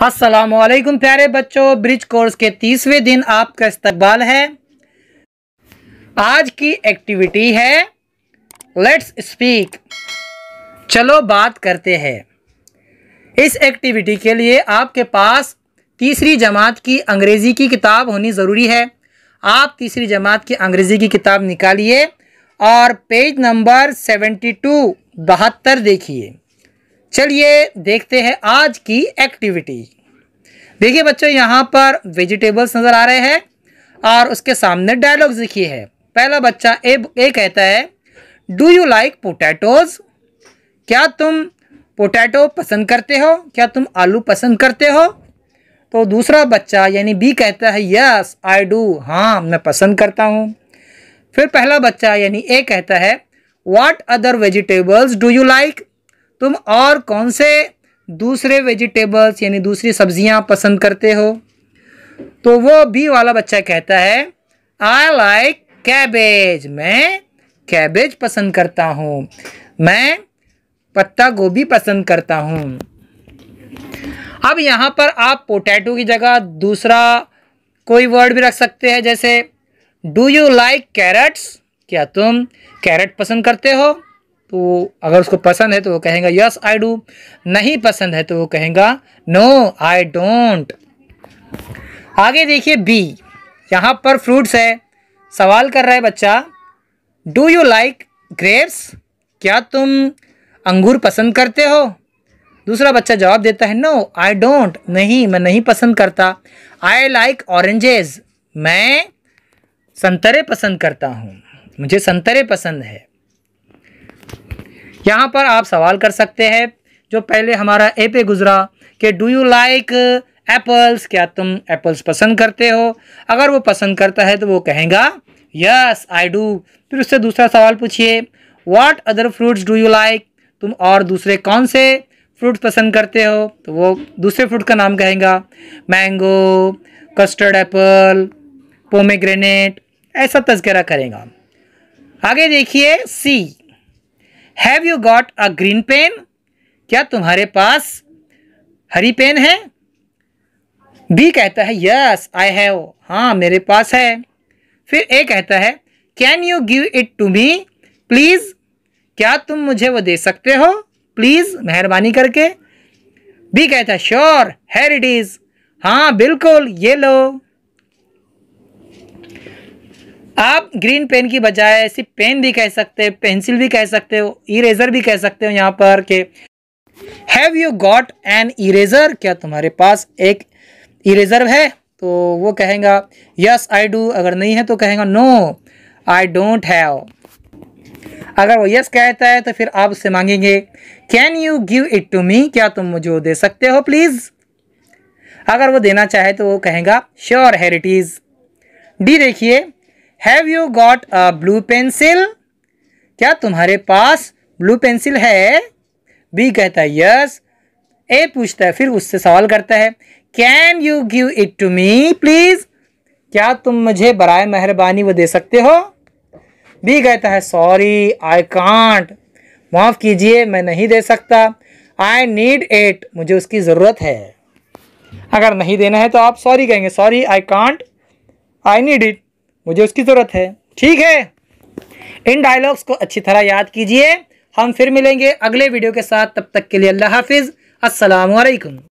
असलकुम प्यारे बच्चों ब्रिज कोर्स के तीसवें दिन आपका इस्तबाल है आज की एक्टिविटी है लेट्स स्पीक चलो बात करते हैं इस एक्टिविटी के लिए आपके पास तीसरी जमात की अंग्रेज़ी की किताब होनी ज़रूरी है आप तीसरी जमात की अंग्रेज़ी की किताब निकालिए और पेज नंबर सेवेंटी टू बहत्तर देखिए चलिए देखते हैं आज की एक्टिविटी देखिए बच्चों यहाँ पर वेजिटेबल्स नज़र आ रहे हैं और उसके सामने डायलॉग्स लिखी है पहला बच्चा ए ए कहता है डू यू लाइक पोटैटोज क्या तुम पोटैटो पसंद करते हो क्या तुम आलू पसंद करते हो तो दूसरा बच्चा यानी बी कहता है यस आई डू हाँ मैं पसंद करता हूँ फिर पहला बच्चा यानी ए कहता है what other vegetables do you like तुम और कौन से दूसरे वेजिटेबल्स यानी दूसरी सब्जियां पसंद करते हो तो वो बी वाला बच्चा कहता है आई लाइक कैबेज मैं कैबेज पसंद करता हूँ मैं पत्ता गोभी पसंद करता हूँ अब यहाँ पर आप पोटैटो की जगह दूसरा कोई वर्ड भी रख सकते हैं जैसे डू यू लाइक कैरेट्स क्या तुम कैरेट पसंद करते हो तो अगर उसको पसंद है तो वो कहेगा यस आई डू नहीं पसंद है तो वो कहेगा नो आई डोंट आगे देखिए बी यहाँ पर फ्रूट्स है सवाल कर रहा है बच्चा डू यू लाइक ग्रेप्स क्या तुम अंगूर पसंद करते हो दूसरा बच्चा जवाब देता है नो आई डोंट नहीं मैं नहीं पसंद करता आई लाइक ऑरेंजेज मैं संतरे पसंद करता हूँ मुझे संतरे पसंद है यहाँ पर आप सवाल कर सकते हैं जो पहले हमारा ए पे गुजरा कि डू यू लाइक एप्पल्स क्या तुम एप्पल्स पसंद करते हो अगर वो पसंद करता है तो वो कहेगा यस आई डू फिर उससे दूसरा सवाल पूछिए what other fruits do you like तुम और दूसरे कौन से फ्रूट पसंद करते हो तो वो दूसरे फ्रूट का नाम कहेगा मैंगो कस्टर्ड एप्पल पोमेग्रेनेट ऐसा तस्करा करेगा आगे देखिए C have you got a green pen क्या तुम्हारे पास हरी पेन है बी कहता है यस आई हैव हाँ मेरे पास है फिर ए कहता है can you give it to me please क्या तुम मुझे वो दे सकते हो प्लीज़ मेहरबानी करके बी कहता है श्योर हैर इट इज़ हाँ बिल्कुल ये लो आप ग्रीन पेन की बजाय सिर्फ पेन भी कह सकते हैं पेंसिल भी कह सकते हो इरेजर भी कह सकते हो यहाँ पर के have you got an eraser क्या तुम्हारे पास एक इरेजर है तो वो कहेगा यस आई डू अगर नहीं है तो कहेगा नो आई डोंट हैव अगर वो यस कहता है तो फिर आप उससे मांगेंगे can you give it to me क्या तुम मुझे दे सकते हो प्लीज़ अगर वो देना चाहे तो वो कहेगा श्योर हेरिटीज़ डी देखिए have you got a blue pencil क्या तुम्हारे पास ब्लू पेंसिल है बी कहता है यस ए पूछता है फिर उससे सवाल करता है can you give it to me please क्या तुम मुझे बर मेहरबानी वो दे सकते हो बी कहता है सॉरी आई कांट माफ़ कीजिए मैं नहीं दे सकता आई नीड इट मुझे उसकी ज़रूरत है अगर नहीं देना है तो आप सॉरी कहेंगे sorry I can't I need it मुझे उसकी ज़रूरत है ठीक है इन डायलॉग्स को अच्छी तरह याद कीजिए हम फिर मिलेंगे अगले वीडियो के साथ तब तक के लिए अल्लाह हाफिज़ असलकम